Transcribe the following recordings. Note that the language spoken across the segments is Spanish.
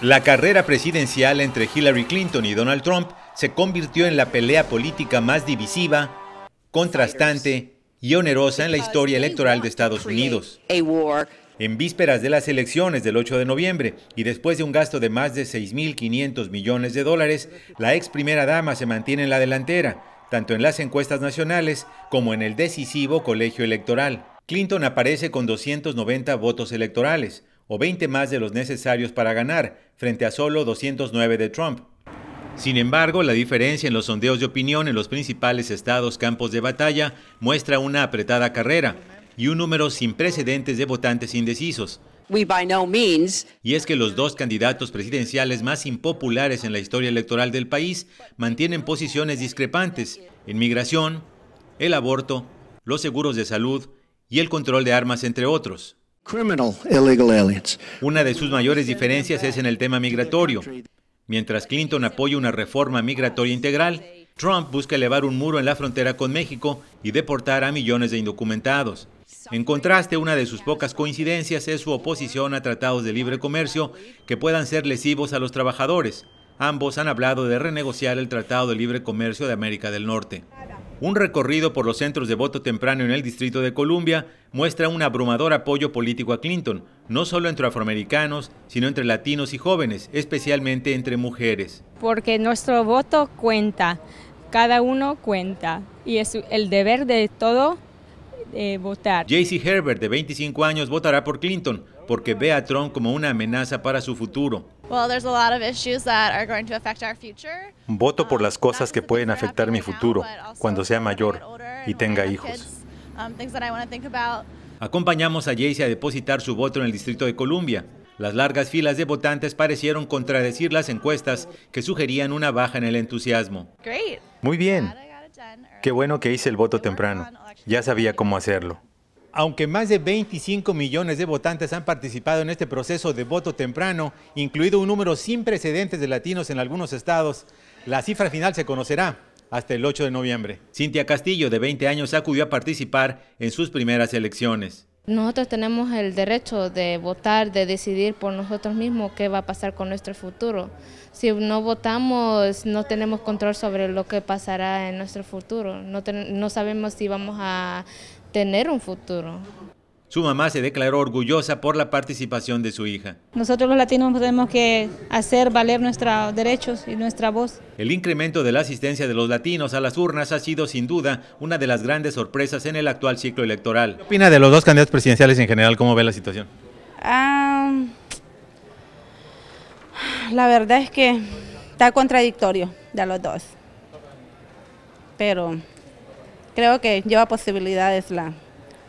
La carrera presidencial entre Hillary Clinton y Donald Trump se convirtió en la pelea política más divisiva, contrastante y onerosa en la historia electoral de Estados Unidos. En vísperas de las elecciones del 8 de noviembre y después de un gasto de más de 6.500 millones de dólares, la ex primera dama se mantiene en la delantera, tanto en las encuestas nacionales como en el decisivo colegio electoral. Clinton aparece con 290 votos electorales, o 20 más de los necesarios para ganar, frente a solo 209 de Trump. Sin embargo, la diferencia en los sondeos de opinión en los principales estados campos de batalla muestra una apretada carrera y un número sin precedentes de votantes indecisos. Y es que los dos candidatos presidenciales más impopulares en la historia electoral del país mantienen posiciones discrepantes en migración, el aborto, los seguros de salud y el control de armas, entre otros. Una de sus mayores diferencias es en el tema migratorio. Mientras Clinton apoya una reforma migratoria integral, Trump busca elevar un muro en la frontera con México y deportar a millones de indocumentados. En contraste, una de sus pocas coincidencias es su oposición a tratados de libre comercio que puedan ser lesivos a los trabajadores. Ambos han hablado de renegociar el Tratado de Libre Comercio de América del Norte. Un recorrido por los centros de voto temprano en el Distrito de Columbia muestra un abrumador apoyo político a Clinton, no solo entre afroamericanos, sino entre latinos y jóvenes, especialmente entre mujeres. Porque nuestro voto cuenta, cada uno cuenta, y es el deber de todo eh, votar. JC Herbert, de 25 años, votará por Clinton, porque ve a Trump como una amenaza para su futuro. Voto por las um, cosas que pueden afectar mi futuro cuando sea mayor y tenga hijos. Um, Acompañamos a Jayce a depositar su voto en el Distrito de Columbia. Las largas filas de votantes parecieron contradecir las encuestas que sugerían una baja en el entusiasmo. Muy bien. Qué bueno que hice el voto temprano. Ya sabía cómo hacerlo. Aunque más de 25 millones de votantes han participado en este proceso de voto temprano, incluido un número sin precedentes de latinos en algunos estados, la cifra final se conocerá hasta el 8 de noviembre. Cintia Castillo, de 20 años, acudió a participar en sus primeras elecciones. Nosotros tenemos el derecho de votar, de decidir por nosotros mismos qué va a pasar con nuestro futuro. Si no votamos, no tenemos control sobre lo que pasará en nuestro futuro. No, no sabemos si vamos a tener un futuro. Su mamá se declaró orgullosa por la participación de su hija. Nosotros los latinos tenemos que hacer valer nuestros derechos y nuestra voz. El incremento de la asistencia de los latinos a las urnas ha sido sin duda una de las grandes sorpresas en el actual ciclo electoral. ¿Qué opina de los dos candidatos presidenciales en general? ¿Cómo ve la situación? la verdad es que está contradictorio de los dos. Pero creo que lleva posibilidades la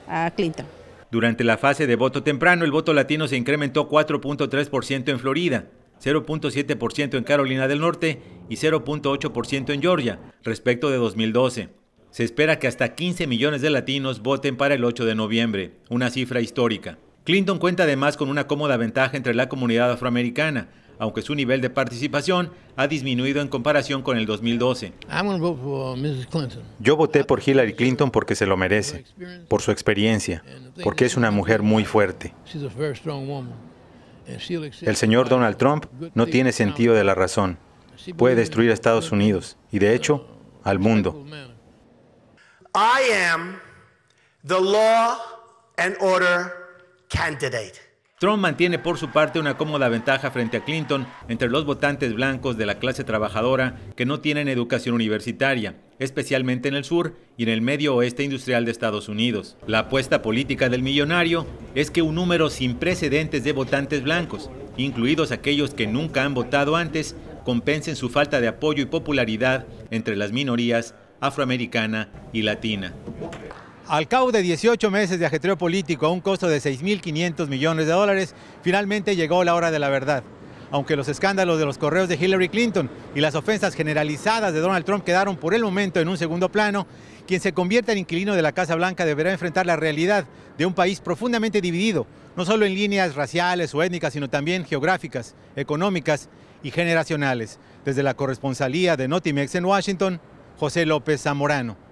a Clinton. Durante la fase de voto temprano, el voto latino se incrementó 4.3% en Florida, 0.7% en Carolina del Norte y 0.8% en Georgia, respecto de 2012. Se espera que hasta 15 millones de latinos voten para el 8 de noviembre, una cifra histórica. Clinton cuenta además con una cómoda ventaja entre la comunidad afroamericana, aunque su nivel de participación ha disminuido en comparación con el 2012. Yo voté por Hillary Clinton porque se lo merece, por su experiencia, porque es una mujer muy fuerte. El señor Donald Trump no tiene sentido de la razón. Puede destruir a Estados Unidos y, de hecho, al mundo. Trump mantiene por su parte una cómoda ventaja frente a Clinton entre los votantes blancos de la clase trabajadora que no tienen educación universitaria, especialmente en el sur y en el medio oeste industrial de Estados Unidos. La apuesta política del millonario es que un número sin precedentes de votantes blancos, incluidos aquellos que nunca han votado antes, compensen su falta de apoyo y popularidad entre las minorías afroamericana y latina. Al cabo de 18 meses de ajetreo político a un costo de 6.500 millones de dólares, finalmente llegó la hora de la verdad. Aunque los escándalos de los correos de Hillary Clinton y las ofensas generalizadas de Donald Trump quedaron por el momento en un segundo plano, quien se convierta en inquilino de la Casa Blanca deberá enfrentar la realidad de un país profundamente dividido, no solo en líneas raciales o étnicas, sino también geográficas, económicas y generacionales. Desde la corresponsalía de Notimex en Washington, José López Zamorano.